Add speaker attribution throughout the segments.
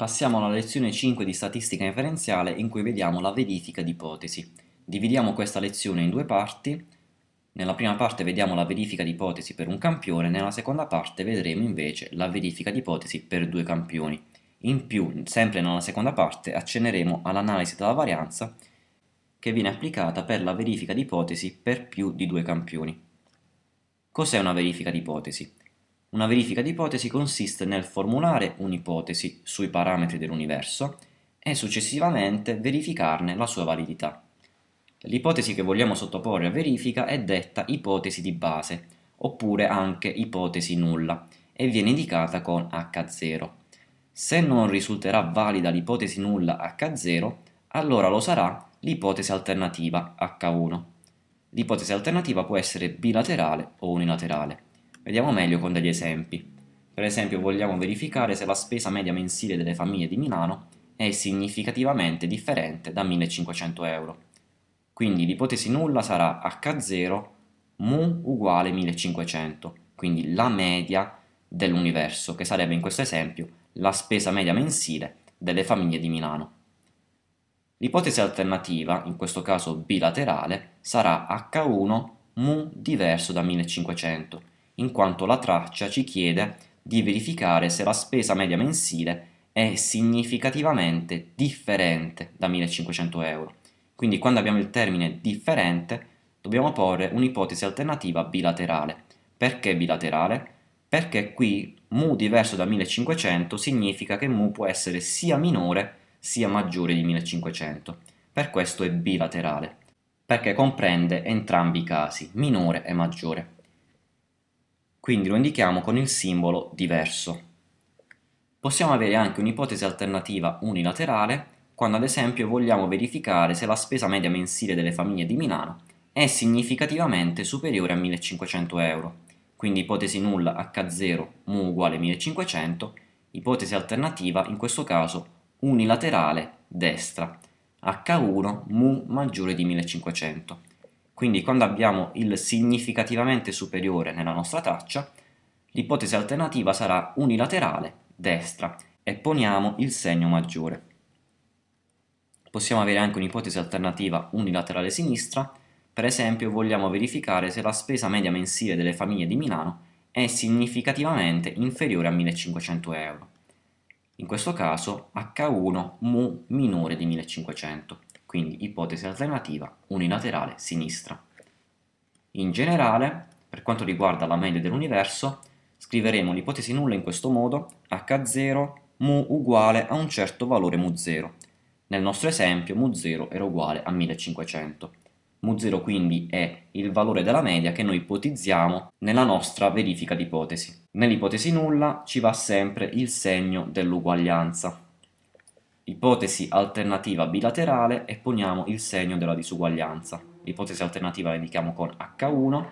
Speaker 1: Passiamo alla lezione 5 di statistica inferenziale in cui vediamo la verifica di ipotesi. Dividiamo questa lezione in due parti. Nella prima parte vediamo la verifica di ipotesi per un campione, nella seconda parte vedremo invece la verifica di ipotesi per due campioni. In più, sempre nella seconda parte, accenneremo all'analisi della varianza che viene applicata per la verifica di ipotesi per più di due campioni. Cos'è una verifica di ipotesi? Una verifica di ipotesi consiste nel formulare un'ipotesi sui parametri dell'universo e successivamente verificarne la sua validità. L'ipotesi che vogliamo sottoporre a verifica è detta ipotesi di base, oppure anche ipotesi nulla, e viene indicata con H0. Se non risulterà valida l'ipotesi nulla H0, allora lo sarà l'ipotesi alternativa H1. L'ipotesi alternativa può essere bilaterale o unilaterale. Vediamo meglio con degli esempi. Per esempio vogliamo verificare se la spesa media mensile delle famiglie di Milano è significativamente differente da 1500 euro. Quindi l'ipotesi nulla sarà H0 mu uguale 1500, quindi la media dell'universo, che sarebbe in questo esempio la spesa media mensile delle famiglie di Milano. L'ipotesi alternativa, in questo caso bilaterale, sarà H1 mu diverso da 1500, in quanto la traccia ci chiede di verificare se la spesa media mensile è significativamente differente da 1500 euro. Quindi quando abbiamo il termine differente dobbiamo porre un'ipotesi alternativa bilaterale. Perché bilaterale? Perché qui mu diverso da 1500 significa che mu può essere sia minore sia maggiore di 1500. Per questo è bilaterale, perché comprende entrambi i casi, minore e maggiore quindi lo indichiamo con il simbolo diverso. Possiamo avere anche un'ipotesi alternativa unilaterale quando ad esempio vogliamo verificare se la spesa media mensile delle famiglie di Milano è significativamente superiore a 1500 euro, quindi ipotesi nulla H0 mu uguale 1500, ipotesi alternativa in questo caso unilaterale destra, H1 mu maggiore di 1500 quindi quando abbiamo il significativamente superiore nella nostra traccia, l'ipotesi alternativa sarà unilaterale, destra, e poniamo il segno maggiore. Possiamo avere anche un'ipotesi alternativa unilaterale sinistra, per esempio vogliamo verificare se la spesa media mensile delle famiglie di Milano è significativamente inferiore a 1500 euro. In questo caso H1 mu minore di 1500 quindi ipotesi alternativa unilaterale sinistra. In generale, per quanto riguarda la media dell'universo, scriveremo l'ipotesi nulla in questo modo h0 mu uguale a un certo valore mu0. Nel nostro esempio mu0 era uguale a 1500. Mu0 quindi è il valore della media che noi ipotizziamo nella nostra verifica di ipotesi. Nell'ipotesi nulla ci va sempre il segno dell'uguaglianza. Ipotesi alternativa bilaterale e poniamo il segno della disuguaglianza. Ipotesi alternativa la indichiamo con H1,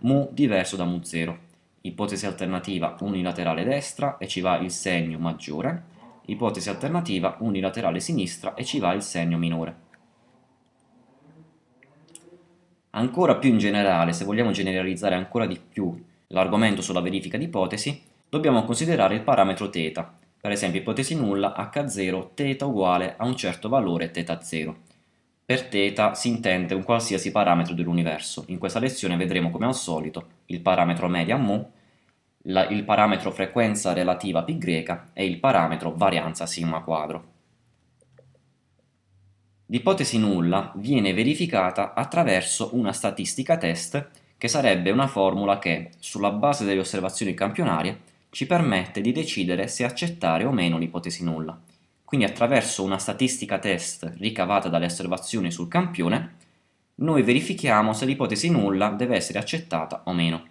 Speaker 1: mu diverso da mu0. Ipotesi alternativa unilaterale destra e ci va il segno maggiore. Ipotesi alternativa unilaterale sinistra e ci va il segno minore. Ancora più in generale, se vogliamo generalizzare ancora di più l'argomento sulla verifica di ipotesi, dobbiamo considerare il parametro θ, per esempio ipotesi nulla H0 θ uguale a un certo valore θ0. Per θ si intende un qualsiasi parametro dell'universo. In questa lezione vedremo come al solito il parametro media mu, la, il parametro frequenza relativa π e il parametro varianza sigma quadro. L'ipotesi nulla viene verificata attraverso una statistica test che sarebbe una formula che, sulla base delle osservazioni campionarie, ci permette di decidere se accettare o meno l'ipotesi nulla. Quindi attraverso una statistica test ricavata dalle osservazioni sul campione, noi verifichiamo se l'ipotesi nulla deve essere accettata o meno.